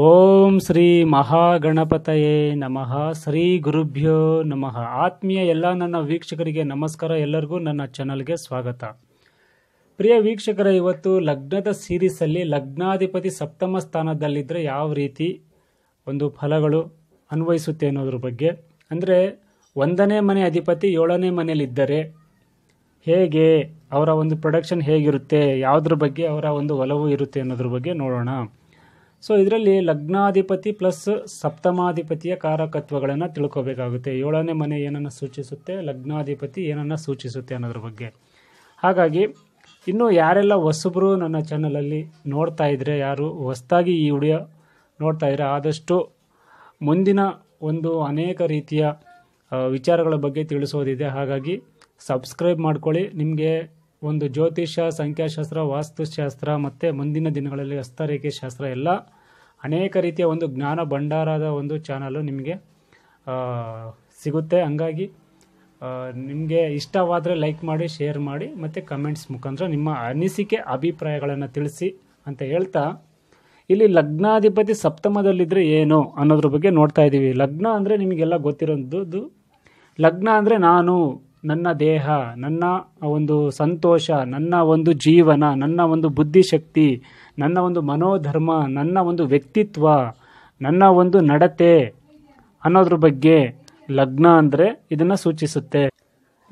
ಓಂ ಶ್ರೀ ಮಹಾಗಣಪತಯೇ ನಮಃ ಶ್ರೀ ಗುರುಭ್ಯೋ ನಮಃ ಆತ್ಮೀಯ ಎಲ್ಲ ನನ್ನ ವೀಕ್ಷಕರಿಗೆ ನಮಸ್ಕಾರ ಎಲ್ಲರಿಗೂ ನನ್ನ ಚಾನಲ್ಗೆ ಸ್ವಾಗತ ಪ್ರಿಯ ವೀಕ್ಷಕರ ಇವತ್ತು ಲಗ್ನದ ಸೀರೀಸಲ್ಲಿ ಲಗ್ನಾಧಿಪತಿ ಸಪ್ತಮ ಸ್ಥಾನದಲ್ಲಿದ್ದರೆ ಯಾವ ರೀತಿ ಒಂದು ಫಲಗಳು ಅನ್ವಯಿಸುತ್ತೆ ಅನ್ನೋದ್ರ ಬಗ್ಗೆ ಅಂದರೆ ಒಂದನೇ ಮನೆ ಅಧಿಪತಿ ಏಳನೇ ಮನೆಯಲ್ಲಿದ್ದರೆ ಹೇಗೆ ಅವರ ಒಂದು ಪ್ರೊಡಕ್ಷನ್ ಹೇಗಿರುತ್ತೆ ಯಾವುದ್ರ ಬಗ್ಗೆ ಅವರ ಒಂದು ಒಲವು ಇರುತ್ತೆ ಅನ್ನೋದ್ರ ಬಗ್ಗೆ ನೋಡೋಣ ಸೊ ಇದರಲ್ಲಿ ಲಗ್ನಾಧಿಪತಿ ಪ್ಲಸ್ ಸಪ್ತಮಾಧಿಪತಿಯ ಕಾರಕತ್ವಗಳನ್ನು ತಿಳ್ಕೋಬೇಕಾಗುತ್ತೆ ಏಳನೇ ಮನೆ ಏನನ್ನು ಸೂಚಿಸುತ್ತೆ ಲಗ್ನಾಧಿಪತಿ ಏನನ್ನು ಸೂಚಿಸುತ್ತೆ ಅನ್ನೋದ್ರ ಬಗ್ಗೆ ಹಾಗಾಗಿ ಇನ್ನು ಯಾರೆಲ್ಲ ಹೊಸಬರು ನನ್ನ ಚಾನಲಲ್ಲಿ ನೋಡ್ತಾ ಇದ್ದರೆ ಯಾರು ಹೊಸ್ದಾಗಿ ಈ ವಿಡಿಯೋ ನೋಡ್ತಾ ಇದ್ರೆ ಆದಷ್ಟು ಮುಂದಿನ ಒಂದು ಅನೇಕ ರೀತಿಯ ವಿಚಾರಗಳ ಬಗ್ಗೆ ತಿಳಿಸೋದಿದೆ ಹಾಗಾಗಿ ಸಬ್ಸ್ಕ್ರೈಬ್ ಮಾಡ್ಕೊಳ್ಳಿ ನಿಮಗೆ ಒಂದು ಜ್ಯೋತಿಷ ಸಂಖ್ಯಾಶಾಸ್ತ್ರ ವಾಸ್ತುಶಾಸ್ತ್ರ ಮತ್ತು ಮುಂದಿನ ದಿನಗಳಲ್ಲಿ ಹಸ್ತರೇಖೆ ಶಾಸ್ತ್ರ ಎಲ್ಲ ಅನೇಕ ರೀತಿಯ ಒಂದು ಜ್ಞಾನ ಭಂಡಾರದ ಒಂದು ಚಾನಲು ನಿಮಗೆ ಸಿಗುತ್ತೆ ಹಂಗಾಗಿ ನಿಮಗೆ ಇಷ್ಟವಾದರೆ ಲೈಕ್ ಮಾಡಿ ಶೇರ್ ಮಾಡಿ ಮತ್ತು ಕಮೆಂಟ್ಸ್ ಮುಖಾಂತರ ನಿಮ್ಮ ಅನಿಸಿಕೆ ಅಭಿಪ್ರಾಯಗಳನ್ನು ತಿಳಿಸಿ ಅಂತ ಹೇಳ್ತಾ ಇಲ್ಲಿ ಲಗ್ನಾಧಿಪತಿ ಸಪ್ತಮದಲ್ಲಿದ್ದರೆ ಏನು ಅನ್ನೋದ್ರ ಬಗ್ಗೆ ನೋಡ್ತಾ ಇದ್ದೀವಿ ಲಗ್ನ ಅಂದರೆ ನಿಮಗೆಲ್ಲ ಗೊತ್ತಿರೋದು ಲಗ್ನ ಅಂದರೆ ನಾನು ನನ್ನ ದೇಹ ನನ್ನ ಒಂದು ಸಂತೋಷ ನನ್ನ ಒಂದು ಜೀವನ ನನ್ನ ಒಂದು ಬುದ್ಧಿಶಕ್ತಿ ನನ್ನ ಒಂದು ಮನೋಧರ್ಮ ನನ್ನ ಒಂದು ವ್ಯಕ್ತಿತ್ವ ನನ್ನ ಒಂದು ನಡತೆ ಅನ್ನೋದ್ರ ಬಗ್ಗೆ ಲಗ್ನ ಅಂದರೆ ಇದನ್ನು ಸೂಚಿಸುತ್ತೆ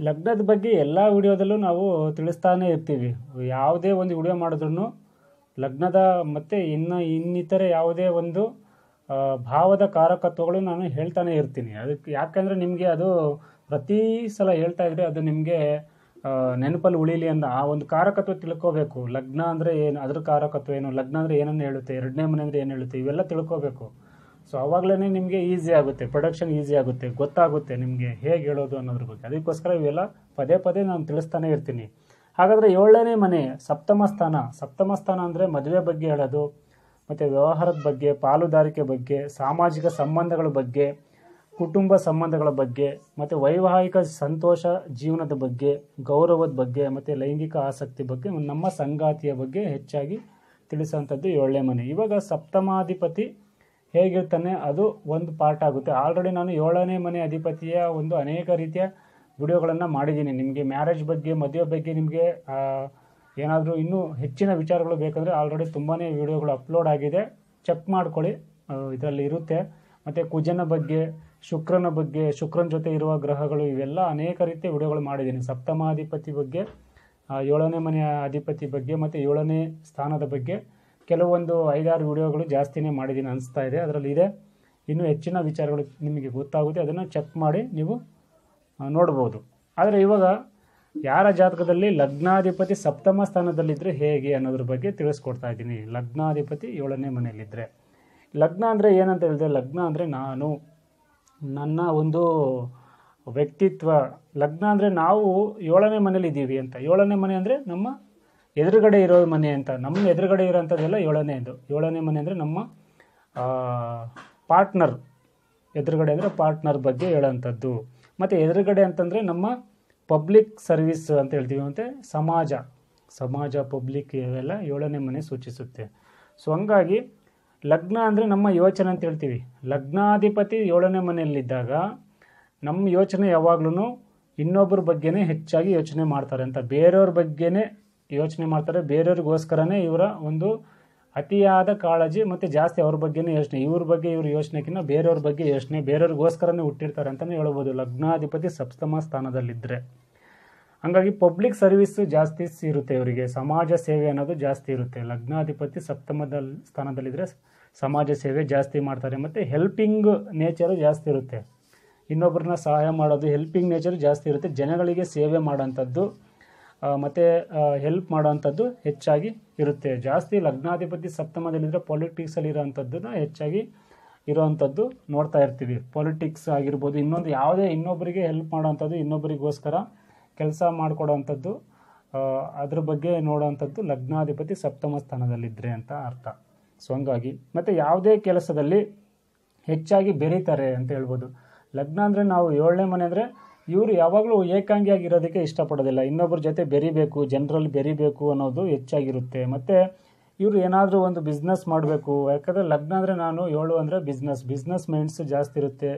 ಲಗ್ನದ ಬಗ್ಗೆ ಎಲ್ಲ ವಿಡಿಯೋದಲ್ಲೂ ನಾವು ತಿಳಿಸ್ತಾನೆ ಇರ್ತೀವಿ ಯಾವುದೇ ಒಂದು ವಿಡಿಯೋ ಮಾಡಿದ್ರು ಲಗ್ನದ ಮತ್ತು ಇನ್ನು ಇನ್ನಿತರೆ ಯಾವುದೇ ಒಂದು ಭಾವದ ಕಾರಕತ್ವಗಳು ನಾನು ಹೇಳ್ತಾನೆ ಇರ್ತೀನಿ ಅದಕ್ಕೆ ಯಾಕಂದರೆ ನಿಮಗೆ ಅದು ಪ್ರತಿ ಸಲ ಹೇಳ್ತಾ ಇದ್ರೆ ಅದು ನಿಮಗೆ ನೆನಪಲ್ಲಿ ಉಳಿಲಿ ಅಂತ ಆ ಒಂದು ಕಾರಕತ್ವ ತಿಳ್ಕೋಬೇಕು ಲಗ್ನ ಅಂದರೆ ಏನು ಅದ್ರ ಕಾರಕತ್ವ ಏನು ಲಗ್ನ ಅಂದರೆ ಏನನ್ನು ಹೇಳುತ್ತೆ ಎರಡನೇ ಮನೆ ಅಂದರೆ ಏನು ಹೇಳುತ್ತೆ ಇವೆಲ್ಲ ತಿಳ್ಕೋಬೇಕು ಸೊ ಆವಾಗಲೇ ನಿಮಗೆ ಈಸಿ ಆಗುತ್ತೆ ಪ್ರೊಡಕ್ಷನ್ ಈಸಿ ಆಗುತ್ತೆ ಗೊತ್ತಾಗುತ್ತೆ ನಿಮಗೆ ಹೇಗೆ ಹೇಳೋದು ಅನ್ನೋದ್ರ ಬಗ್ಗೆ ಅದಕ್ಕೋಸ್ಕರ ಇವೆಲ್ಲ ಪದೇ ಪದೇ ನಾನು ತಿಳಿಸ್ತಾನೆ ಇರ್ತೀನಿ ಹಾಗಾದರೆ ಏಳನೇ ಮನೆ ಸಪ್ತಮ ಸ್ಥಾನ ಸಪ್ತಮ ಸ್ಥಾನ ಅಂದರೆ ಮದುವೆ ಬಗ್ಗೆ ಹೇಳೋದು ಮತ್ತು ವ್ಯವಹಾರದ ಬಗ್ಗೆ ಪಾಲುದಾರಿಕೆ ಬಗ್ಗೆ ಸಾಮಾಜಿಕ ಸಂಬಂಧಗಳ ಬಗ್ಗೆ ಕುಟುಂಬ ಸಂಬಂಧಗಳ ಬಗ್ಗೆ ಮತ್ತು ವೈವಾಹಿಕ ಸಂತೋಷ ಜೀವನದ ಬಗ್ಗೆ ಗೌರವದ ಬಗ್ಗೆ ಮತ್ತು ಲೈಂಗಿಕ ಆಸಕ್ತಿ ಬಗ್ಗೆ ನಮ್ಮ ಸಂಗಾತಿಯ ಬಗ್ಗೆ ಹೆಚ್ಚಾಗಿ ತಿಳಿಸುವಂಥದ್ದು ಏಳನೇ ಮನೆ ಇವಾಗ ಸಪ್ತಮಾಧಿಪತಿ ಹೇಗಿರ್ತಾನೆ ಅದು ಒಂದು ಪಾರ್ಟ್ ಆಗುತ್ತೆ ಆಲ್ರೆಡಿ ನಾನು ಏಳನೇ ಮನೆ ಅಧಿಪತಿಯ ಒಂದು ಅನೇಕ ರೀತಿಯ ವಿಡಿಯೋಗಳನ್ನು ಮಾಡಿದ್ದೀನಿ ನಿಮಗೆ ಮ್ಯಾರೇಜ್ ಬಗ್ಗೆ ಮದುವೆ ಬಗ್ಗೆ ನಿಮಗೆ ಏನಾದರೂ ಇನ್ನೂ ಹೆಚ್ಚಿನ ವಿಚಾರಗಳು ಬೇಕಂದರೆ ಆಲ್ರೆಡಿ ತುಂಬಾ ವಿಡಿಯೋಗಳು ಅಪ್ಲೋಡ್ ಆಗಿದೆ ಚೆಕ್ ಮಾಡ್ಕೊಳ್ಳಿ ಇದರಲ್ಲಿ ಇರುತ್ತೆ ಮತ್ತು ಕುಜನ ಬಗ್ಗೆ ಶುಕ್ರನ ಬಗ್ಗೆ ಶುಕ್ರನ ಜೊತೆ ಇರುವ ಗ್ರಹಗಳು ಇವೆಲ್ಲ ಅನೇಕ ರೀತಿಯ ವಿಡಿಯೋಗಳು ಮಾಡಿದ್ದೀನಿ ಸಪ್ತಮಾಧಿಪತಿ ಬಗ್ಗೆ ಏಳನೇ ಮನೆಯ ಅಧಿಪತಿ ಬಗ್ಗೆ ಮತ್ತು ಏಳನೇ ಸ್ಥಾನದ ಬಗ್ಗೆ ಕೆಲವೊಂದು ಐದಾರು ವಿಡಿಯೋಗಳು ಜಾಸ್ತಿನೇ ಮಾಡಿದ್ದೀನಿ ಅನಿಸ್ತಾ ಇದೆ ಅದರಲ್ಲಿ ಇದೆ ಇನ್ನೂ ಹೆಚ್ಚಿನ ವಿಚಾರಗಳು ನಿಮಗೆ ಗೊತ್ತಾಗುತ್ತೆ ಅದನ್ನು ಚೆಕ್ ಮಾಡಿ ನೀವು ನೋಡ್ಬೋದು ಆದರೆ ಇವಾಗ ಯಾರ ಜಾತಕದಲ್ಲಿ ಲಗ್ನಾಧಿಪತಿ ಸಪ್ತಮ ಸ್ಥಾನದಲ್ಲಿದ್ದರೆ ಹೇಗೆ ಅನ್ನೋದ್ರ ಬಗ್ಗೆ ತಿಳಿಸ್ಕೊಡ್ತಾ ಇದ್ದೀನಿ ಲಗ್ನಾಧಿಪತಿ ಏಳನೇ ಮನೆಯಲ್ಲಿದ್ದರೆ ಲಗ್ನ ಅಂದರೆ ಏನಂತ ಹೇಳಿದ್ರೆ ಲಗ್ನ ಅಂದರೆ ನಾನು ನನ್ನ ಒಂದು ವ್ಯಕ್ತಿತ್ವ ಲಗ್ನ ಅಂದರೆ ನಾವು ಏಳನೇ ಮನೇಲಿ ಇದ್ದೀವಿ ಅಂತ ಏಳನೇ ಮನೆ ಅಂದರೆ ನಮ್ಮ ಎದುರುಗಡೆ ಇರೋ ಮನೆ ಅಂತ ನಮ್ಮ ಎದುರುಗಡೆ ಇರೋಂಥದ್ದೆಲ್ಲ ಏಳನೇದು ಏಳನೇ ಮನೆ ಅಂದರೆ ನಮ್ಮ ಪಾರ್ಟ್ನರ್ ಎದುರುಗಡೆ ಅಂದರೆ ಪಾರ್ಟ್ನರ್ ಬಗ್ಗೆ ಹೇಳೋಂಥದ್ದು ಮತ್ತು ಎದುರುಗಡೆ ಅಂತಂದರೆ ನಮ್ಮ ಪಬ್ಲಿಕ್ ಸರ್ವಿಸ್ ಅಂತ ಹೇಳ್ತೀವಿ ಮತ್ತು ಸಮಾಜ ಸಮಾಜ ಪಬ್ಲಿಕ್ ಇವೆಲ್ಲ ಏಳನೇ ಮನೆ ಸೂಚಿಸುತ್ತೆ ಸೊ ಹಂಗಾಗಿ ಲಗ್ನ ಅಂದರೆ ನಮ್ಮ ಯೋಚನೆ ಅಂತ ಹೇಳ್ತೀವಿ ಲಗ್ನಾಧಿಪತಿ ಏಳನೇ ಮನೆಯಲ್ಲಿದ್ದಾಗ ನಮ್ಮ ಯೋಚನೆ ಯಾವಾಗಲೂ ಇನ್ನೊಬ್ಬರ ಬಗ್ಗೆನೇ ಹೆಚ್ಚಾಗಿ ಯೋಚನೆ ಮಾಡ್ತಾರೆ ಅಂತ ಬೇರೆಯವ್ರ ಬಗ್ಗೆನೇ ಯೋಚನೆ ಮಾಡ್ತಾರೆ ಬೇರೆಯವ್ರಿಗೋಸ್ಕರನೇ ಇವರ ಒಂದು ಅತಿಯಾದ ಕಾಳಜಿ ಮತ್ತು ಜಾಸ್ತಿ ಅವ್ರ ಬಗ್ಗೆನೇ ಯೋಚನೆ ಇವ್ರ ಬಗ್ಗೆ ಇವ್ರ ಯೋಚನೆಕ್ಕಿಂತ ಬೇರೆಯವ್ರ ಬಗ್ಗೆ ಯೋಚನೆ ಬೇರೆಯವ್ರಿಗೋಸ್ಕರನೇ ಹುಟ್ಟಿರ್ತಾರೆ ಅಂತಲೇ ಹೇಳ್ಬೋದು ಲಗ್ನಾಧಿಪತಿ ಸಪ್ತಮ ಸ್ಥಾನದಲ್ಲಿದ್ದರೆ ಹಾಗಾಗಿ ಪಬ್ಲಿಕ್ ಸರ್ವಿಸ್ಸು ಜಾಸ್ತಿ ಇರುತ್ತೆ ಇವರಿಗೆ ಸಮಾಜ ಸೇವೆ ಅನ್ನೋದು ಜಾಸ್ತಿ ಇರುತ್ತೆ ಲಗ್ನಾಧಿಪತಿ ಸಪ್ತಮದಲ್ಲಿ ಸ್ಥಾನದಲ್ಲಿದ್ದರೆ ಸಮಾಜ ಸೇವೆ ಜಾಸ್ತಿ ಮಾಡ್ತಾರೆ ಮತ್ತು ಹೆಲ್ಪಿಂಗ್ ನೇಚರು ಜಾಸ್ತಿ ಇರುತ್ತೆ ಇನ್ನೊಬ್ಬರನ್ನ ಸಹಾಯ ಮಾಡೋದು ಹೆಲ್ಪಿಂಗ್ ನೇಚರ್ ಜಾಸ್ತಿ ಇರುತ್ತೆ ಜನಗಳಿಗೆ ಸೇವೆ ಮಾಡೋಂಥದ್ದು ಮತ್ತು ಹೆಲ್ಪ್ ಮಾಡೋವಂಥದ್ದು ಹೆಚ್ಚಾಗಿ ಇರುತ್ತೆ ಜಾಸ್ತಿ ಲಗ್ನಾಧಿಪತಿ ಸಪ್ತಮದಲ್ಲಿದ್ದರೆ ಇರೋವಂಥದ್ದನ್ನ ಹೆಚ್ಚಾಗಿ ಇರೋವಂಥದ್ದು ನೋಡ್ತಾ ಇರ್ತೀವಿ ಪಾಲಿಟಿಕ್ಸ್ ಆಗಿರ್ಬೋದು ಇನ್ನೊಂದು ಯಾವುದೇ ಇನ್ನೊಬ್ಬರಿಗೆ ಹೆಲ್ಪ್ ಮಾಡೋವಂಥದ್ದು ಇನ್ನೊಬ್ಬರಿಗೋಸ್ಕರ ಕೆಲಸ ಮಾಡಿಕೊಡೋವಂಥದ್ದು ಅದ್ರ ಬಗ್ಗೆ ನೋಡೋವಂಥದ್ದು ಲಗ್ನಾಧಿಪತಿ ಸಪ್ತಮ ಸ್ಥಾನದಲ್ಲಿದ್ದರೆ ಅಂತ ಅರ್ಥ ಸೊ ಹಂಗಾಗಿ ಮತ್ತು ಯಾವುದೇ ಕೆಲಸದಲ್ಲಿ ಹೆಚ್ಚಾಗಿ ಬೆರೀತಾರೆ ಅಂತ ಹೇಳ್ಬೋದು ಲಗ್ನ ಅಂದರೆ ನಾವು ಏಳನೇ ಮನೆ ಅಂದರೆ ಇವರು ಯಾವಾಗಲೂ ಏಕಾಂಗಿಯಾಗಿ ಇರೋದಕ್ಕೆ ಇಷ್ಟಪಡೋದಿಲ್ಲ ಇನ್ನೊಬ್ಬರ ಜೊತೆ ಬೆರಿಬೇಕು ಜನರಲ್ಲಿ ಬೆರಿಬೇಕು ಅನ್ನೋದು ಹೆಚ್ಚಾಗಿರುತ್ತೆ ಮತ್ತು ಇವರು ಏನಾದರೂ ಒಂದು ಬಿಸ್ನೆಸ್ ಮಾಡಬೇಕು ಯಾಕಂದರೆ ಲಗ್ನ ಅಂದರೆ ನಾನು ಏಳು ಅಂದರೆ ಬಿಸ್ನೆಸ್ ಬಿಸ್ನೆಸ್ ಮೈಂಡ್ಸ್ ಜಾಸ್ತಿ ಇರುತ್ತೆ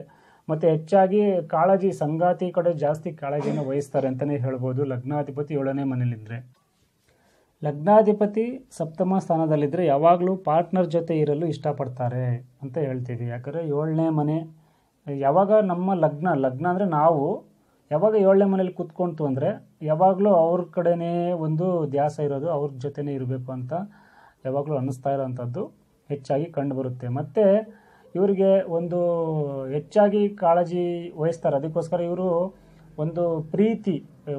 ಮತ್ತು ಹೆಚ್ಚಾಗಿ ಕಾಳಜಿ ಸಂಗಾತಿ ಕಡೆ ಜಾಸ್ತಿ ಕಾಳಜಿಯನ್ನು ವಹಿಸ್ತಾರೆ ಅಂತಲೇ ಹೇಳ್ಬೋದು ಲಗ್ನಾಧಿಪತಿ ಏಳನೇ ಮನೇಲಿದ್ದರೆ ಲಗ್ನಾಧಿಪತಿ ಸಪ್ತಮ ಸ್ಥಾನದಲ್ಲಿದ್ದರೆ ಯಾವಾಗಲೂ ಪಾರ್ಟ್ನರ್ ಜೊತೆ ಇರಲು ಇಷ್ಟಪಡ್ತಾರೆ ಅಂತ ಹೇಳ್ತೀವಿ ಯಾಕಂದರೆ ಏಳನೇ ಮನೆ ಯಾವಾಗ ನಮ್ಮ ಲಗ್ನ ಲಗ್ನ ಅಂದರೆ ನಾವು ಯಾವಾಗ ಏಳನೇ ಮನೇಲಿ ಕೂತ್ಕೊಂತು ಅಂದರೆ ಯಾವಾಗಲೂ ಅವ್ರ ಕಡೆನೇ ಒಂದು ಧ್ಯಾಸ ಇರೋದು ಅವ್ರ ಜೊತೆನೇ ಇರಬೇಕು ಅಂತ ಯಾವಾಗಲೂ ಅನ್ನಿಸ್ತಾ ಇರೋವಂಥದ್ದು ಹೆಚ್ಚಾಗಿ ಕಂಡುಬರುತ್ತೆ ಮತ್ತು ಇವರಿಗೆ ಒಂದು ಹೆಚ್ಚಾಗಿ ಕಾಳಜಿ ವಹಿಸ್ತಾರೆ ಅದಕ್ಕೋಸ್ಕರ ಇವರು ಒಂದು ಪ್ರೀತಿ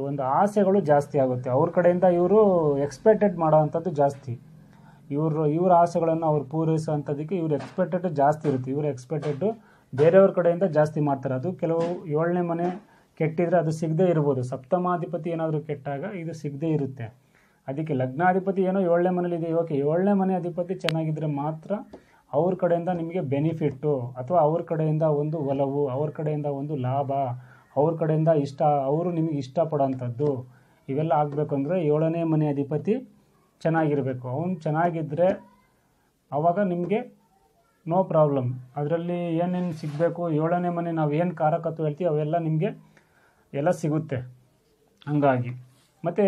ಒಂದು ಆಸೆಗಳು ಜಾಸ್ತಿ ಆಗುತ್ತೆ ಅವ್ರ ಕಡೆಯಿಂದ ಇವರು ಎಕ್ಸ್ಪೆಕ್ಟೆಡ್ ಮಾಡೋವಂಥದ್ದು ಜಾಸ್ತಿ ಇವರು ಇವ್ರ ಆಸೆಗಳನ್ನು ಅವ್ರು ಪೂರೈಸುವಂಥದ್ದಕ್ಕೆ ಇವ್ರು ಇವ್ರ ಎಕ್ಸ್ಪೆಕ್ಟೆಡ್ ಜಾಸ್ತಿ ಇರುತ್ತೆ ಇವ್ರ ಎಕ್ಸ್ಪೆಕ್ಟೆಡ್ ಬೇರೆಯವ್ರ ಕಡೆಯಿಂದ ಜಾಸ್ತಿ ಮಾಡ್ತಾರೆ ಅದು ಕೆಲವು ಏಳನೇ ಮನೆ ಕೆಟ್ಟಿದ್ರೆ ಅದು ಸಿಗದೇ ಇರ್ಬೋದು ಸಪ್ತಮಾಧಿಪತಿ ಏನಾದರೂ ಕೆಟ್ಟಾಗ ಇದು ಸಿಗದೇ ಇರುತ್ತೆ ಅದಕ್ಕೆ ಲಗ್ನಾಧಿಪತಿ ಏನೋ ಏಳನೇ ಇದೆ ಓಕೆ ಏಳನೇ ಮನೆ ಅಧಿಪತಿ ಚೆನ್ನಾಗಿದ್ದರೆ ಮಾತ್ರ ಅವ್ರ ಕಡೆಯಿಂದ ನಿಮಗೆ ಬೆನಿಫಿಟ್ಟು ಅಥವಾ ಅವ್ರ ಕಡೆಯಿಂದ ಒಂದು ಒಲವು ಅವ್ರ ಕಡೆಯಿಂದ ಒಂದು ಲಾಭ ಅವ್ರ ಕಡೆಯಿಂದ ಇಷ್ಟ ಅವರು ನಿಮಗೆ ಇಷ್ಟಪಡೋಂಥದ್ದು ಇವೆಲ್ಲ ಆಗಬೇಕಂದ್ರೆ ಏಳನೇ ಮನೆ ಅಧಿಪತಿ ಚೆನ್ನಾಗಿರಬೇಕು ಅವನು ಚೆನ್ನಾಗಿದ್ದರೆ ಆವಾಗ ನಿಮಗೆ ನೋ ಪ್ರಾಬ್ಲಮ್ ಅದರಲ್ಲಿ ಏನೇನು ಸಿಗಬೇಕು ಏಳನೇ ಮನೆ ನಾವು ಏನು ಕಾರಕತ್ವ ಹೇಳ್ತೀವಿ ಅವೆಲ್ಲ ನಿಮಗೆ ಎಲ್ಲ ಸಿಗುತ್ತೆ ಹಂಗಾಗಿ ಮತ್ತು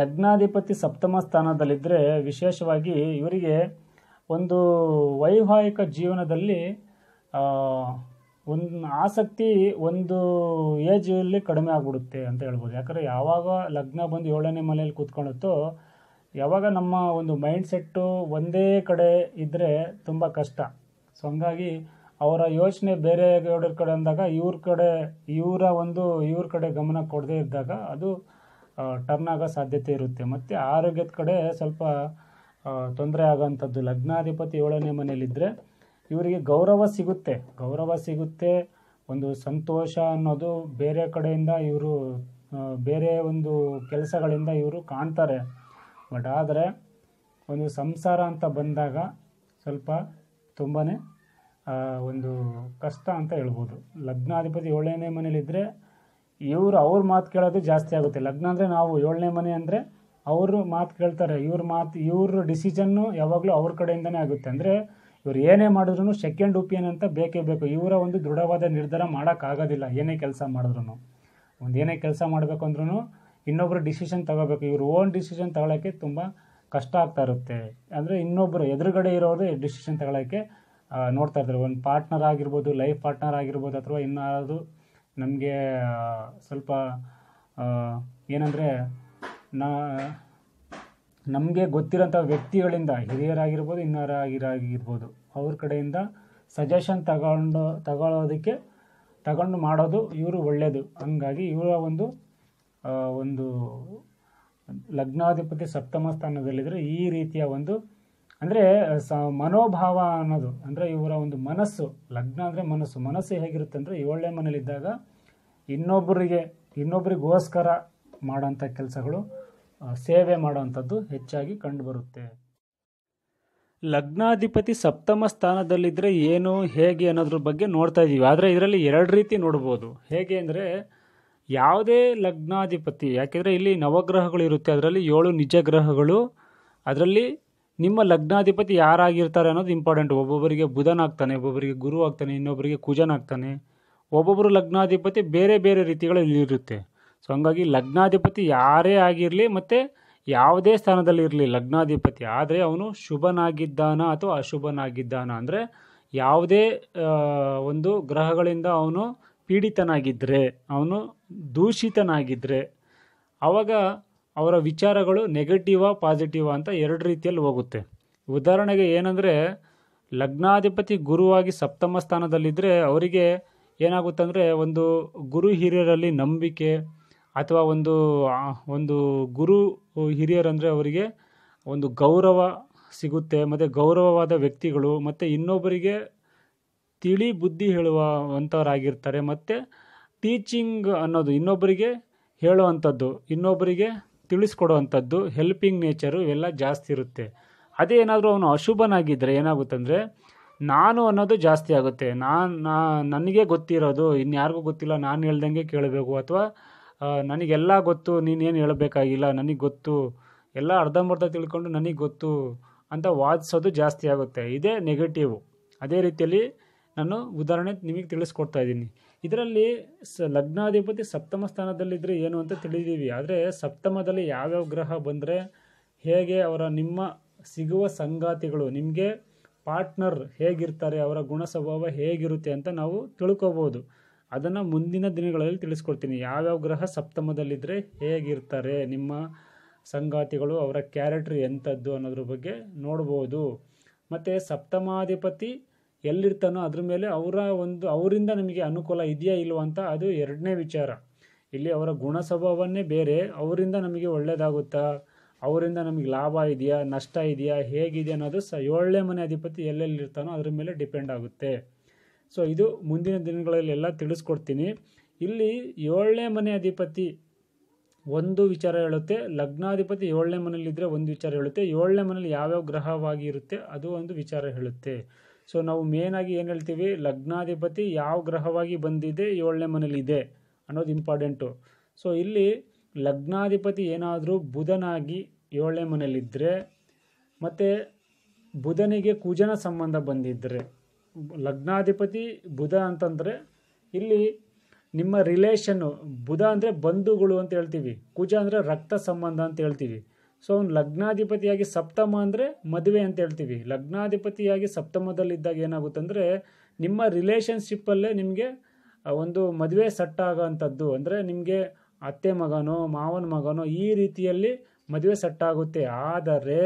ಲಗ್ನಾಧಿಪತಿ ಸಪ್ತಮ ಸ್ಥಾನದಲ್ಲಿದ್ದರೆ ವಿಶೇಷವಾಗಿ ಇವರಿಗೆ ಒಂದು ವೈವಾಹಿಕ ಜೀವನದಲ್ಲಿ ಒಂದು ಆಸಕ್ತಿ ಒಂದು ಏಜಲ್ಲಿ ಕಡಿಮೆ ಆಗ್ಬಿಡುತ್ತೆ ಅಂತ ಹೇಳ್ಬೋದು ಯಾಕಂದರೆ ಯಾವಾಗ ಲಗ್ನ ಬಂದು ಏಳನೇ ಮನೆಯಲ್ಲಿ ಕೂತ್ಕೊಳುತ್ತೋ ಯಾವಾಗ ನಮ್ಮ ಒಂದು ಮೈಂಡ್ ಸೆಟ್ಟು ಒಂದೇ ಕಡೆ ಇದ್ದರೆ ತುಂಬ ಕಷ್ಟ ಸೊ ಹಂಗಾಗಿ ಅವರ ಯೋಚನೆ ಬೇರೆ ಗೌಡರ ಕಡೆ ಅಂದಾಗ ಇವ್ರ ಕಡೆ ಇವರ ಒಂದು ಇವ್ರ ಕಡೆ ಗಮನ ಕೊಡದೇ ಇದ್ದಾಗ ಅದು ಟರ್ನ್ ಆಗೋ ಸಾಧ್ಯತೆ ಇರುತ್ತೆ ಮತ್ತು ಆರೋಗ್ಯದ ಕಡೆ ಸ್ವಲ್ಪ ತೊಂದರೆ ಆಗೋಂಥದ್ದು ಲಗ್ನಾಧಿಪತಿ ಏಳನೇ ಮನೇಲಿದ್ದರೆ ಇವರಿಗೆ ಗೌರವ ಸಿಗುತ್ತೆ ಗೌರವ ಸಿಗುತ್ತೆ ಒಂದು ಸಂತೋಷ ಅನ್ನೋದು ಬೇರೆ ಕಡೆಯಿಂದ ಇವರು ಬೇರೆ ಒಂದು ಕೆಲಸಗಳಿಂದ ಇವರು ಕಾಣ್ತಾರೆ ಬಟ್ ಆದರೆ ಒಂದು ಸಂಸಾರ ಅಂತ ಬಂದಾಗ ಸ್ವಲ್ಪ ತುಂಬಾ ಒಂದು ಕಷ್ಟ ಅಂತ ಹೇಳ್ಬೋದು ಲಗ್ನಾಧಿಪತಿ ಏಳನೇ ಮನೇಲಿದ್ದರೆ ಇವರು ಅವ್ರ ಮಾತು ಕೇಳೋದು ಜಾಸ್ತಿ ಆಗುತ್ತೆ ಲಗ್ನ ಅಂದರೆ ನಾವು ಏಳನೇ ಮನೆ ಅಂದರೆ ಅವರು ಮಾತು ಕೇಳ್ತಾರೆ ಇವ್ರ ಮಾತು ಇವ್ರ ಡಿಸಿಷನ್ನು ಯಾವಾಗಲೂ ಅವ್ರ ಕಡೆಯಿಂದನೇ ಆಗುತ್ತೆ ಅಂದರೆ ಇವ್ರು ಏನೇ ಮಾಡಿದ್ರು ಸೆಕೆಂಡ್ ಒಪಿನಿಯನ್ ಅಂತ ಬೇಕೇ ಬೇಕು ಇವರ ಒಂದು ದೃಢವಾದ ನಿರ್ಧಾರ ಮಾಡೋಕ್ಕಾಗೋದಿಲ್ಲ ಏನೇ ಕೆಲಸ ಮಾಡಿದ್ರು ಒಂದು ಏನೇ ಕೆಲಸ ಮಾಡಬೇಕು ಅಂದ್ರೂ ಇನ್ನೊಬ್ಬರು ಡಿಸಿಷನ್ ತಗೋಬೇಕು ಇವರು ಓನ್ ಡಿಸಿಷನ್ ತಗೊಳ್ಳೋಕ್ಕೆ ತುಂಬ ಕಷ್ಟ ಆಗ್ತಾ ಇರುತ್ತೆ ಅಂದರೆ ಇನ್ನೊಬ್ಬರು ಎದುರುಗಡೆ ಇರೋರು ಡಿಸಿಷನ್ ತಗೊಳ್ಳೋಕ್ಕೆ ನೋಡ್ತಾ ಇರ್ತಾರೆ ಒಂದು ಪಾರ್ಟ್ನರ್ ಆಗಿರ್ಬೋದು ಲೈಫ್ ಪಾರ್ಟ್ನರ್ ಆಗಿರ್ಬೋದು ಅಥವಾ ಇನ್ನಾದರೂ ನಮಗೆ ಸ್ವಲ್ಪ ಏನಂದರೆ ನಾ ನಮಗೆ ಗೊತ್ತಿರೋಂಥ ವ್ಯಕ್ತಿಗಳಿಂದ ಹಿರಿಯರಾಗಿರ್ಬೋದು ಇನ್ನಾರಾಗಿರಾಗಿರ್ಬೋದು ಅವ್ರ ಕಡೆಯಿಂದ ಸಜೆಷನ್ ತಗೊಂಡು ತಗೊಳ್ಳೋದಕ್ಕೆ ತಗೊಂಡು ಮಾಡೋದು ಇವರು ಒಳ್ಳೆಯದು ಹಂಗಾಗಿ ಇವರ ಒಂದು ಒಂದು ಲಗ್ನಾಧಿಪತಿ ಸಪ್ತಮ ಸ್ಥಾನದಲ್ಲಿದ್ದರೆ ಈ ರೀತಿಯ ಒಂದು ಅಂದರೆ ಸ ಮನೋಭಾವ ಅನ್ನೋದು ಅಂದರೆ ಇವರ ಒಂದು ಮನಸ್ಸು ಲಗ್ನ ಅಂದರೆ ಮನಸ್ಸು ಮನಸ್ಸು ಹೇಗಿರುತ್ತೆ ಅಂದರೆ ಏಳನೇ ಮನೇಲಿದ್ದಾಗ ಇನ್ನೊಬ್ಬರಿಗೆ ಇನ್ನೊಬ್ಬರಿಗೋಸ್ಕರ ಮಾಡೋಂಥ ಕೆಲಸಗಳು ಸೇವೆ ಮಾಡುವಂಥದ್ದು ಹೆಚ್ಚಾಗಿ ಕಂಡುಬರುತ್ತೆ ಲಗ್ನಾಧಿಪತಿ ಸಪ್ತಮ ಸ್ಥಾನದಲ್ಲಿದ್ದರೆ ಏನು ಹೇಗೆ ಅನ್ನೋದ್ರ ಬಗ್ಗೆ ನೋಡ್ತಾ ಇದ್ದೀವಿ ಆದರೆ ಇದರಲ್ಲಿ ಎರಡು ರೀತಿ ನೋಡ್ಬೋದು ಹೇಗೆ ಅಂದರೆ ಯಾವುದೇ ಲಗ್ನಾಧಿಪತಿ ಯಾಕೆಂದರೆ ಇಲ್ಲಿ ನವಗ್ರಹಗಳು ಇರುತ್ತೆ ಅದರಲ್ಲಿ ಏಳು ನಿಜ ಗ್ರಹಗಳು ಅದರಲ್ಲಿ ನಿಮ್ಮ ಲಗ್ನಾಧಿಪತಿ ಯಾರಾಗಿರ್ತಾರೆ ಅನ್ನೋದು ಇಂಪಾರ್ಟೆಂಟ್ ಒಬ್ಬೊಬ್ಬರಿಗೆ ಬುಧನಾಗ್ತಾನೆ ಒಬ್ಬೊಬ್ಬರಿಗೆ ಗುರು ಆಗ್ತಾನೆ ಇನ್ನೊಬ್ಬರಿಗೆ ಕುಜನಾಗ್ತಾನೆ ಒಬ್ಬೊಬ್ಬರು ಲಗ್ನಾಧಿಪತಿ ಬೇರೆ ಬೇರೆ ರೀತಿಗಳಲ್ಲಿ ಇರುತ್ತೆ ಸೊ ಹಾಗಾಗಿ ಲಗ್ನಾಧಿಪತಿ ಯಾರೇ ಆಗಿರಲಿ ಮತ್ತು ಯಾವುದೇ ಸ್ಥಾನದಲ್ಲಿರಲಿ ಲಗ್ನಾಧಿಪತಿ ಆದರೆ ಅವನು ಶುಭನಾಗಿದ್ದಾನ ಅಥವಾ ಅಶುಭನಾಗಿದ್ದಾನ ಅಂದರೆ ಯಾವುದೇ ಒಂದು ಗ್ರಹಗಳಿಂದ ಅವನು ಪೀಡಿತನಾಗಿದ್ದರೆ ಅವನು ದೂಷಿತನಾಗಿದ್ದರೆ ಆವಾಗ ಅವರ ವಿಚಾರಗಳು ನೆಗೆಟಿವಾ ಪಾಸಿಟಿವಾ ಅಂತ ಎರಡು ರೀತಿಯಲ್ಲಿ ಹೋಗುತ್ತೆ ಉದಾಹರಣೆಗೆ ಏನಂದರೆ ಲಗ್ನಾಧಿಪತಿ ಗುರುವಾಗಿ ಸಪ್ತಮ ಸ್ಥಾನದಲ್ಲಿದ್ದರೆ ಅವರಿಗೆ ಏನಾಗುತ್ತಂದರೆ ಒಂದು ಗುರು ಹಿರಿಯರಲ್ಲಿ ನಂಬಿಕೆ ಅಥವಾ ಒಂದು ಒಂದು ಗುರು ಹಿರಿಯರಂದರೆ ಅವರಿಗೆ ಒಂದು ಗೌರವ ಸಿಗುತ್ತೆ ಮತ್ತು ಗೌರವವಾದ ವ್ಯಕ್ತಿಗಳು ಮತ್ತು ಇನ್ನೊಬ್ಬರಿಗೆ ತಿಳಿ ಬುದ್ಧಿ ಹೇಳುವಂಥವರಾಗಿರ್ತಾರೆ ಮತ್ತು ಟೀಚಿಂಗ್ ಅನ್ನೋದು ಇನ್ನೊಬ್ಬರಿಗೆ ಹೇಳುವಂಥದ್ದು ಇನ್ನೊಬ್ಬರಿಗೆ ತಿಳಿಸ್ಕೊಡುವಂಥದ್ದು ಹೆಲ್ಪಿಂಗ್ ನೇಚರು ಇವೆಲ್ಲ ಜಾಸ್ತಿ ಇರುತ್ತೆ ಅದೇ ಏನಾದರೂ ಅವನು ಅಶುಭನಾಗಿದ್ದರೆ ಏನಾಗುತ್ತಂದರೆ ನಾನು ಅನ್ನೋದು ಜಾಸ್ತಿ ಆಗುತ್ತೆ ನಾನು ನನಗೆ ಗೊತ್ತಿರೋದು ಇನ್ಯಾರಿಗೂ ಗೊತ್ತಿಲ್ಲ ನಾನು ಹೇಳ್ದಂಗೆ ಕೇಳಬೇಕು ಅಥವಾ ನನಗೆಲ್ಲ ಗೊತ್ತು ನೀನೇನು ಹೇಳಬೇಕಾಗಿಲ್ಲ ನನಗೆ ಗೊತ್ತು ಎಲ್ಲ ಅರ್ಧಂಬರ್ಧ ತಿಳ್ಕೊಂಡು ನನಗೆ ಗೊತ್ತು ಅಂತ ವಾದಿಸೋದು ಜಾಸ್ತಿ ಆಗುತ್ತೆ ಇದೇ ನೆಗೆಟಿವು ಅದೇ ರೀತಿಯಲ್ಲಿ ನಾನು ಉದಾಹರಣೆ ನಿಮಗೆ ತಿಳಿಸ್ಕೊಡ್ತಾ ಇದ್ದೀನಿ ಇದರಲ್ಲಿ ಸ ಲಗ್ನಾಧಿಪತಿ ಸಪ್ತಮ ಸ್ಥಾನದಲ್ಲಿದ್ದರೆ ಏನು ಅಂತ ತಿಳಿದೀವಿ ಆದರೆ ಸಪ್ತಮದಲ್ಲಿ ಯಾವ್ಯಾವ ಗ್ರಹ ಬಂದರೆ ಹೇಗೆ ಅವರ ನಿಮ್ಮ ಸಿಗುವ ಸಂಗಾತಿಗಳು ನಿಮಗೆ ಪಾರ್ಟ್ನರ್ ಹೇಗಿರ್ತಾರೆ ಅವರ ಗುಣ ಸ್ವಭಾವ ಹೇಗಿರುತ್ತೆ ಅಂತ ನಾವು ತಿಳ್ಕೊಬೋದು ಅದನ್ನು ಮುಂದಿನ ದಿನಗಳಲ್ಲಿ ತಿಳಿಸ್ಕೊಡ್ತೀನಿ ಯಾವ್ಯಾವ ಗ್ರಹ ಸಪ್ತಮದಲ್ಲಿದ್ದರೆ ಹೇಗಿರ್ತಾರೆ ನಿಮ್ಮ ಸಂಗಾತಿಗಳು ಅವರ ಕ್ಯಾರೆಕ್ಟ್ರ್ ಎಂಥದ್ದು ಅನ್ನೋದ್ರ ಬಗ್ಗೆ ನೋಡ್ಬೋದು ಮತ್ತು ಸಪ್ತಮಾಧಿಪತಿ ಎಲ್ಲಿರ್ತಾನೋ ಅದ್ರ ಮೇಲೆ ಅವರ ಒಂದು ಅವರಿಂದ ನಮಗೆ ಅನುಕೂಲ ಇದೆಯಾ ಇಲ್ಲವಂತ ಅಂತ ಅದು ಎರಡನೇ ವಿಚಾರ ಇಲ್ಲಿ ಅವರ ಗುಣ ಸ್ವಭಾವವನ್ನೇ ಬೇರೆ ಅವರಿಂದ ನಮಗೆ ಒಳ್ಳೆಯದಾಗುತ್ತಾ ಅವರಿಂದ ನಮಗೆ ಲಾಭ ಇದೆಯಾ ನಷ್ಟ ಇದೆಯಾ ಹೇಗಿದೆ ಅನ್ನೋದು ಸ ಏಳನೇ ಮನೆ ಅಧಿಪತಿ ಎಲ್ಲೆಲ್ಲಿರ್ತಾನೋ ಅದ್ರ ಮೇಲೆ ಡಿಪೆಂಡ್ ಆಗುತ್ತೆ ಸೊ ಇದು ಮುಂದಿನ ದಿನಗಳಲ್ಲಿ ಎಲ್ಲ ತಿಳಿಸ್ಕೊಡ್ತೀನಿ ಇಲ್ಲಿ ಏಳನೇ ಮನೆ ಅಧಿಪತಿ ಒಂದು ವಿಚಾರ ಹೇಳುತ್ತೆ ಲಗ್ನಾಧಿಪತಿ ಏಳನೇ ಮನೇಲಿದ್ದರೆ ಒಂದು ವಿಚಾರ ಹೇಳುತ್ತೆ ಏಳನೇ ಮನೇಲಿ ಯಾವ್ಯಾವ ಗ್ರಹವಾಗಿರುತ್ತೆ ಅದು ಒಂದು ವಿಚಾರ ಹೇಳುತ್ತೆ ಸೊ ನಾವು ಮೇನಾಗಿ ಏನು ಹೇಳ್ತೀವಿ ಲಗ್ನಾಧಿಪತಿ ಯಾವ ಗ್ರಹವಾಗಿ ಬಂದಿದೆ ಏಳನೇ ಇದೆ ಅನ್ನೋದು ಇಂಪಾರ್ಟೆಂಟು ಸೊ ಇಲ್ಲಿ ಲಗ್ನಾಧಿಪತಿ ಏನಾದರೂ ಬುಧನಾಗಿ ಏಳನೇ ಮನೇಲಿದ್ದರೆ ಮತ್ತು ಬುಧನಿಗೆ ಕುಜನ ಸಂಬಂಧ ಬಂದಿದ್ದರೆ ಲಗ್ನಾಧಿಪತಿ ಬುಧ ಅಂತಂದರೆ ಇಲ್ಲಿ ನಿಮ್ಮ ರಿಲೇಷನ್ನು ಬುಧ ಅಂದರೆ ಬಂಧುಗಳು ಅಂತ ಹೇಳ್ತೀವಿ ಕುಜ ಅಂದರೆ ರಕ್ತ ಸಂಬಂಧ ಅಂತ ಹೇಳ್ತೀವಿ ಸೊ ಅವ್ನು ಲಗ್ನಾಧಿಪತಿಯಾಗಿ ಸಪ್ತಮ ಅಂದರೆ ಮದುವೆ ಅಂತ ಹೇಳ್ತೀವಿ ಲಗ್ನಾಧಿಪತಿಯಾಗಿ ಸಪ್ತಮದಲ್ಲಿದ್ದಾಗ ಏನಾಗುತ್ತೆ ಅಂದರೆ ನಿಮ್ಮ ರಿಲೇಷನ್ಶಿಪ್ಪಲ್ಲೇ ನಿಮಗೆ ಒಂದು ಮದುವೆ ಸಟ್ಟಾಗೋಂಥದ್ದು ಅಂಥದ್ದು ಅಂದರೆ ನಿಮಗೆ ಅತ್ತೆ ಮಗನೋ ಮಾವನ ಮಗನೋ ಈ ರೀತಿಯಲ್ಲಿ ಮದುವೆ ಸಟ್ಟಾಗುತ್ತೆ ಆದರೆ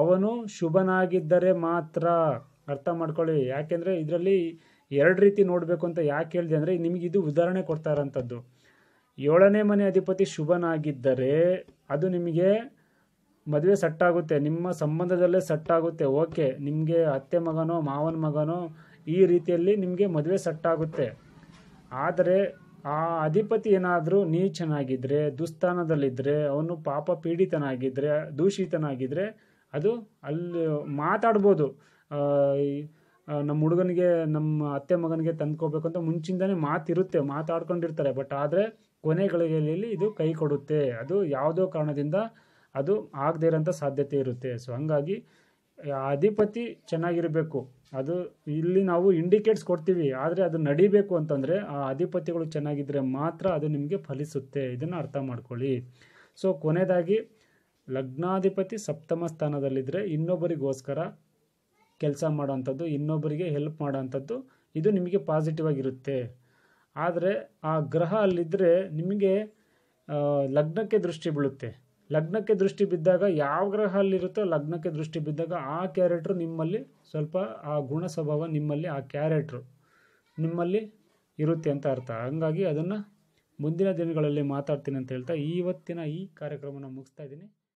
ಅವನು ಶುಭನಾಗಿದ್ದರೆ ಮಾತ್ರ ಅರ್ಥ ಮಾಡ್ಕೊಳ್ಳಿ ಯಾಕೆಂದರೆ ಇದರಲ್ಲಿ ಎರಡು ರೀತಿ ನೋಡಬೇಕು ಅಂತ ಯಾಕೆ ಹೇಳಿದೆ ಅಂದರೆ ನಿಮಗೆ ಇದು ಉದಾಹರಣೆ ಕೊಡ್ತಾ ಇರೋಂಥದ್ದು ಏಳನೇ ಮನೆ ಅಧಿಪತಿ ಶುಭನಾಗಿದ್ದರೆ ಅದು ನಿಮಗೆ ಮದುವೆ ಸಟ್ಟಾಗುತ್ತೆ ನಿಮ್ಮ ಸಂಬಂಧದಲ್ಲೇ ಸಟ್ಟಾಗುತ್ತೆ ಓಕೆ ನಿಮಗೆ ಅತ್ತೆ ಮಗನೋ ಮಾವನ ಮಗನೋ ಈ ರೀತಿಯಲ್ಲಿ ನಿಮಗೆ ಮದುವೆ ಸಟ್ಟಾಗುತ್ತೆ ಆದರೆ ಆ ಅಧಿಪತಿ ಏನಾದರೂ ನೀಚನಾಗಿದ್ದರೆ ದುಸ್ಥಾನದಲ್ಲಿದ್ದರೆ ಅವನು ಪಾಪ ಪೀಡಿತನಾಗಿದ್ದರೆ ದೂಷಿತನಾಗಿದ್ದರೆ ಅದು ಅಲ್ಲಿ ಮಾತಾಡ್ಬೋದು ನಮ್ಮ ಹುಡುಗನಿಗೆ ನಮ್ಮ ಅತ್ತೆ ಮಗನಿಗೆ ತಂದ್ಕೋಬೇಕು ಅಂತ ಮುಂಚಿಂದನೇ ಮಾತಿರುತ್ತೆ ಮಾತಾಡ್ಕೊಂಡಿರ್ತಾರೆ ಬಟ್ ಆದರೆ ಕೊನೆಗಳಿಗೆಯಲ್ಲಿ ಇದು ಕೈ ಕೊಡುತ್ತೆ ಅದು ಯಾವುದೋ ಕಾರಣದಿಂದ ಅದು ಆಗದೇ ಇರೋಂಥ ಸಾಧ್ಯತೆ ಇರುತ್ತೆ ಸೊ ಹಂಗಾಗಿ ಅಧಿಪತಿ ಚೆನ್ನಾಗಿರಬೇಕು ಅದು ಇಲ್ಲಿ ನಾವು ಇಂಡಿಕೇಟ್ಸ್ ಕೊಡ್ತೀವಿ ಆದರೆ ಅದು ನಡಿಬೇಕು ಅಂತಂದರೆ ಆ ಅಧಿಪತಿಗಳು ಚೆನ್ನಾಗಿದ್ದರೆ ಮಾತ್ರ ಅದು ನಿಮಗೆ ಫಲಿಸುತ್ತೆ ಇದನ್ನು ಅರ್ಥ ಮಾಡ್ಕೊಳ್ಳಿ ಸೊ ಕೊನೆಯದಾಗಿ ಲಗ್ನಾಧಿಪತಿ ಸಪ್ತಮ ಸ್ಥಾನದಲ್ಲಿದ್ದರೆ ಇನ್ನೊಬ್ಬರಿಗೋಸ್ಕರ ಕೆಲಸ ಮಾಡೋವಂಥದ್ದು ಇನ್ನೊಬ್ಬರಿಗೆ ಹೆಲ್ಪ್ ಮಾಡೋವಂಥದ್ದು ಇದು ನಿಮಗೆ ಪಾಸಿಟಿವ್ ಆಗಿರುತ್ತೆ ಆದರೆ ಆ ಗ್ರಹ ಅಲ್ಲಿದ್ದರೆ ನಿಮಗೆ ಲಗ್ನಕ್ಕೆ ದೃಷ್ಟಿ ಬೀಳುತ್ತೆ ಲಗ್ನಕ್ಕೆ ದೃಷ್ಟಿ ಬಿದ್ದಾಗ ಯಾವ ಗ್ರಹ ಅಲ್ಲಿರುತ್ತೋ ಲಗ್ನಕ್ಕೆ ದೃಷ್ಟಿ ಬಿದ್ದಾಗ ಆ ಕ್ಯಾರೆಕ್ಟ್ರು ನಿಮ್ಮಲ್ಲಿ ಸ್ವಲ್ಪ ಆ ಗುಣ ಸ್ವಭಾವ ನಿಮ್ಮಲ್ಲಿ ಆ ಕ್ಯಾರೆಕ್ಟ್ರು ನಿಮ್ಮಲ್ಲಿ ಇರುತ್ತೆ ಅಂತ ಅರ್ಥ ಹಂಗಾಗಿ ಅದನ್ನು ಮುಂದಿನ ದಿನಗಳಲ್ಲಿ ಮಾತಾಡ್ತೀನಿ ಅಂತ ಹೇಳ್ತಾ ಇವತ್ತಿನ ಈ ಕಾರ್ಯಕ್ರಮನ ಮುಗಿಸ್ತಾ ಇದ್ದೀನಿ